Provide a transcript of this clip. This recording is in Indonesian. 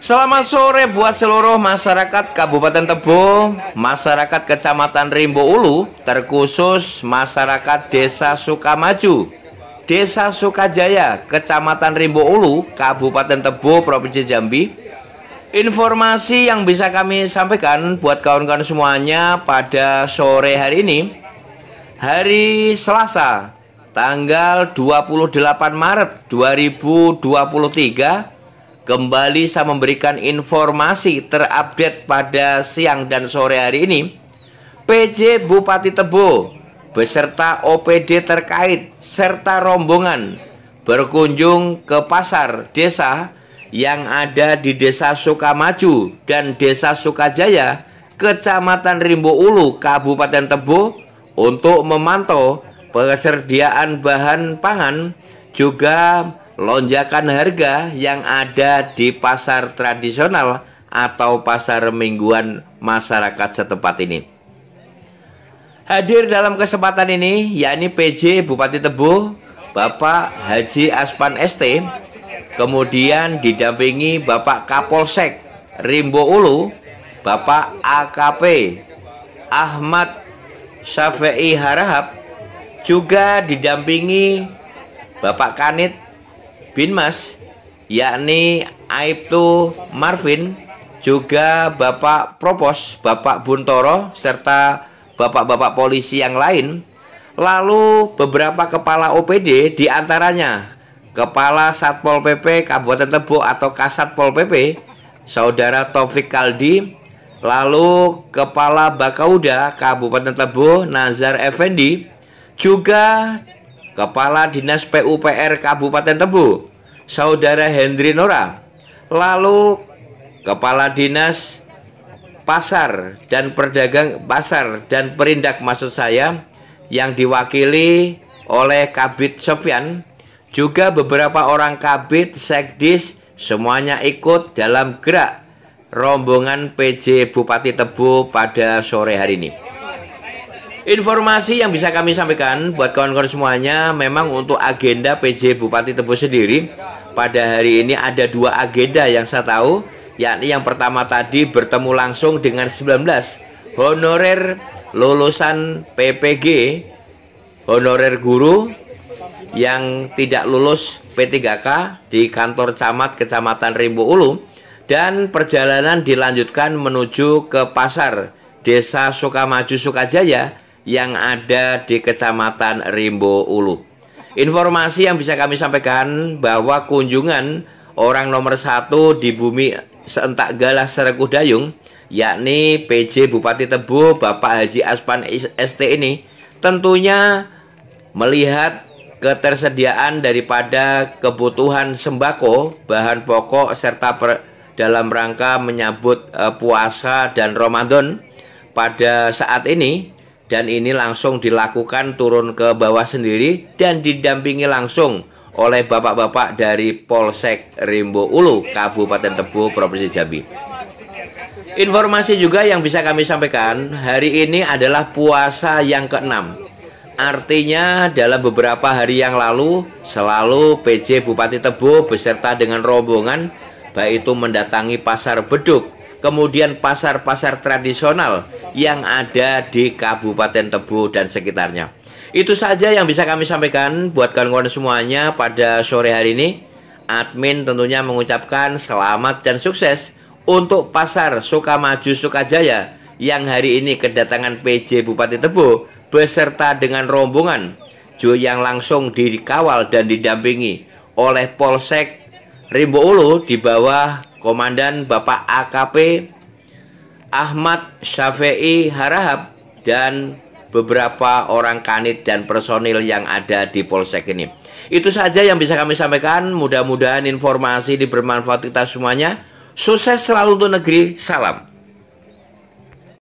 Selamat sore buat seluruh masyarakat Kabupaten Tebo, masyarakat Kecamatan Rimbo Ulu, terkhusus masyarakat Desa Sukamaju. Desa Sukajaya, Kecamatan Rimbo Ulu, Kabupaten Tebo, Provinsi Jambi. Informasi yang bisa kami sampaikan buat kawan-kawan semuanya pada sore hari ini, hari Selasa, tanggal 28 Maret 2023, kembali saya memberikan informasi terupdate pada siang dan sore hari ini. PJ Bupati Tebo beserta OPD terkait serta rombongan berkunjung ke pasar desa yang ada di Desa Sukamaju dan Desa Sukajaya, Kecamatan Rimbo Ulu, Kabupaten Tebo untuk memantau persediaan bahan pangan juga lonjakan harga yang ada di pasar tradisional atau pasar mingguan masyarakat setempat ini. Hadir dalam kesempatan ini yakni PJ Bupati Tebu, Bapak Haji Aspan ST, kemudian didampingi Bapak Kapolsek Rimbo Ulu, Bapak AKP Ahmad Syafi'i Harahap juga didampingi Bapak Kanit Binmas yakni Aibtu Marvin juga Bapak Propos Bapak Buntoro serta bapak-bapak polisi yang lain. Lalu beberapa kepala OPD diantaranya Kepala Satpol PP Kabupaten Tebo atau Kasatpol PP Saudara Taufik Kaldi Lalu Kepala Bakauda Kabupaten Tebo Nazar Effendi Juga Kepala Dinas PUPR Kabupaten Tebo Saudara Hendri Nora Lalu Kepala Dinas pasar dan perdagang pasar dan perindak maksud saya yang diwakili oleh Kabit Sofyan juga beberapa orang Kabit Sekdis semuanya ikut dalam gerak rombongan PJ Bupati Tebu pada sore hari ini. Informasi yang bisa kami sampaikan buat kawan-kawan semuanya memang untuk agenda PJ Bupati tebu sendiri pada hari ini ada dua agenda yang saya tahu yakni yang pertama tadi bertemu langsung dengan 19 honorer lulusan PPG honorer guru yang tidak lulus P3K di kantor camat Kecamatan Rimbo Ulu dan perjalanan dilanjutkan menuju ke pasar Desa Sukamaju Sukajaya yang ada di Kecamatan Rimbo Ulu. Informasi yang bisa kami sampaikan bahwa kunjungan orang nomor satu di bumi seentak galah seraguh dayung yakni PJ Bupati Tebu Bapak Haji Aspan ST ini tentunya melihat ketersediaan daripada kebutuhan sembako, bahan pokok serta per, dalam rangka menyambut e, puasa dan Ramadan pada saat ini dan ini langsung dilakukan turun ke bawah sendiri dan didampingi langsung oleh bapak-bapak dari Polsek Rimbo Ulu, Kabupaten Tebu, Provinsi Jambi. Informasi juga yang bisa kami sampaikan, hari ini adalah puasa yang keenam. Artinya dalam beberapa hari yang lalu, selalu PJ Bupati Tebu beserta dengan rombongan, baik itu mendatangi Pasar Beduk, kemudian pasar-pasar tradisional yang ada di Kabupaten Tebu dan sekitarnya. Itu saja yang bisa kami sampaikan buat kawan-kawan semuanya pada sore hari ini. Admin tentunya mengucapkan selamat dan sukses untuk pasar Sukamaju Sukajaya yang hari ini kedatangan PJ Bupati Tebo beserta dengan rombongan Jo yang langsung dikawal dan didampingi oleh Polsek Rimbo Ulu di bawah Komandan Bapak AKP Ahmad Syafi'i Harahap dan beberapa orang kanit dan personil yang ada di Polsek ini. Itu saja yang bisa kami sampaikan. Mudah-mudahan informasi ini bermanfaat kita semuanya. Sukses selalu untuk negeri. Salam.